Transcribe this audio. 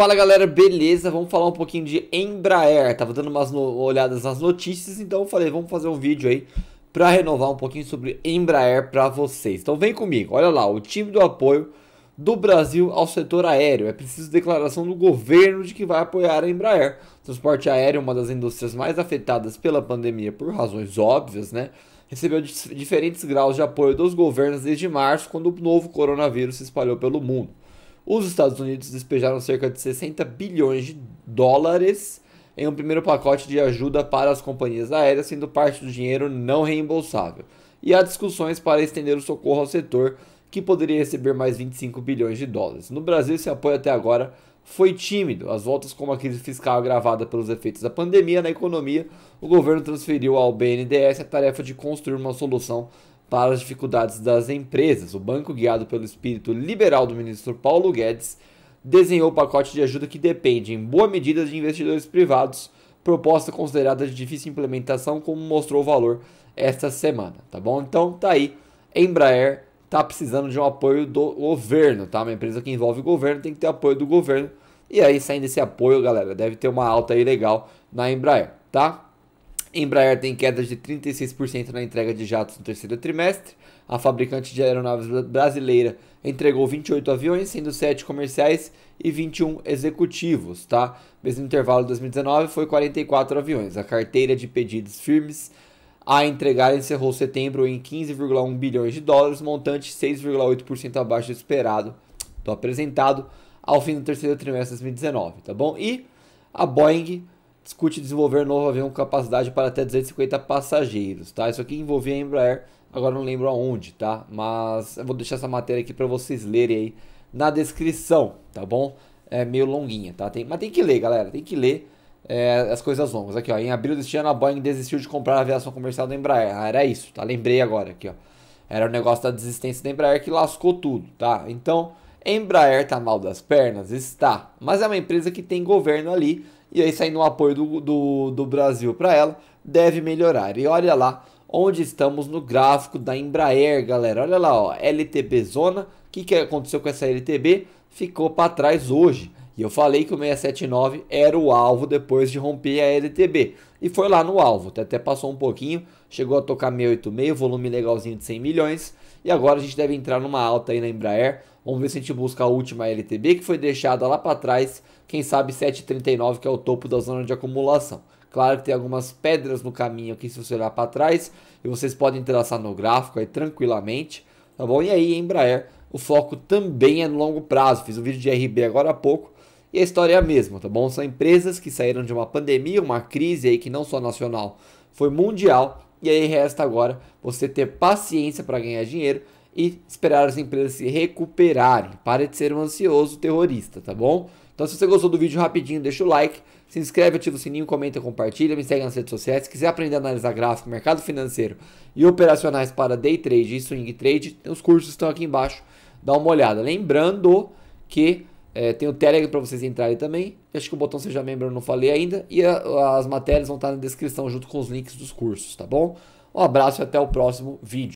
Fala galera, beleza? Vamos falar um pouquinho de Embraer. Tava dando umas olhadas nas notícias, então falei, vamos fazer um vídeo aí para renovar um pouquinho sobre Embraer para vocês. Então vem comigo. Olha lá, o time do apoio do Brasil ao setor aéreo. É preciso declaração do governo de que vai apoiar a Embraer. transporte aéreo é uma das indústrias mais afetadas pela pandemia por razões óbvias, né? Recebeu diferentes graus de apoio dos governos desde março, quando o novo coronavírus se espalhou pelo mundo. Os Estados Unidos despejaram cerca de 60 bilhões de dólares em um primeiro pacote de ajuda para as companhias aéreas, sendo parte do dinheiro não reembolsável. E há discussões para estender o socorro ao setor, que poderia receber mais 25 bilhões de dólares. No Brasil, esse apoio até agora foi tímido. As voltas com a crise fiscal agravada pelos efeitos da pandemia na economia, o governo transferiu ao BNDES a tarefa de construir uma solução para as dificuldades das empresas. O banco, guiado pelo espírito liberal do ministro Paulo Guedes, desenhou o pacote de ajuda que depende, em boa medida, de investidores privados, proposta considerada de difícil implementação, como mostrou o valor esta semana, tá bom? Então, tá aí, Embraer tá precisando de um apoio do governo, tá? Uma empresa que envolve o governo tem que ter apoio do governo. E aí, saindo esse apoio, galera, deve ter uma alta aí legal na Embraer, tá? Embraer tem queda de 36% na entrega de jatos no terceiro trimestre. A fabricante de aeronaves brasileira entregou 28 aviões, sendo 7 comerciais e 21 executivos, tá? Mesmo intervalo de 2019 foi 44 aviões. A carteira de pedidos firmes a entregar encerrou setembro em 15,1 bilhões de dólares, montante 6,8% abaixo do esperado do apresentado ao fim do terceiro trimestre de 2019, tá bom? E a Boeing discute desenvolver novo avião com capacidade para até 250 passageiros, tá? Isso aqui envolvia a Embraer, agora não lembro aonde, tá? Mas eu vou deixar essa matéria aqui para vocês lerem aí na descrição, tá bom? É meio longuinha, tá? Tem, mas tem que ler, galera, tem que ler é, as coisas longas. Aqui, ó, em abril deste ano a Boeing desistiu de comprar a aviação comercial da Embraer. Ah, era isso, tá? Lembrei agora aqui, ó. Era o negócio da desistência da Embraer que lascou tudo, tá? Então... Embraer tá mal das pernas? Está. Mas é uma empresa que tem governo ali. E aí, saindo o apoio do, do, do Brasil para ela, deve melhorar. E olha lá onde estamos no gráfico da Embraer, galera. Olha lá, ó, LTB Zona. O que, que aconteceu com essa LTB? Ficou para trás hoje. E eu falei que o 679 era o alvo depois de romper a LTB. E foi lá no alvo, até, passou um pouquinho, chegou a tocar 686, volume legalzinho de 100 milhões. E agora a gente deve entrar numa alta aí na Embraer. Vamos ver se a gente busca a última LTB que foi deixada lá para trás, quem sabe 739, que é o topo da zona de acumulação. Claro que tem algumas pedras no caminho aqui se você olhar para trás, e vocês podem traçar no gráfico aí tranquilamente, tá bom? E aí, Embraer, o foco também é no longo prazo. Fiz um vídeo de RB agora há pouco, e a história é a mesma, tá bom? São empresas que saíram de uma pandemia, uma crise aí que não só nacional, foi mundial. E aí resta agora você ter paciência para ganhar dinheiro e esperar as empresas se recuperarem. Pare de ser um ansioso terrorista, tá bom? Então, se você gostou do vídeo rapidinho, deixa o like, se inscreve, ativa o sininho, comenta, compartilha, me segue nas redes sociais. Se quiser aprender a analisar gráfico, mercado financeiro e operacionais para day trade e swing trade, os cursos estão aqui embaixo. Dá uma olhada. Lembrando que é, tem o Telegram para vocês entrarem também. Acho que o botão Seja Membro eu não falei ainda. E a, as matérias vão estar na descrição junto com os links dos cursos, tá bom? Um abraço e até o próximo vídeo.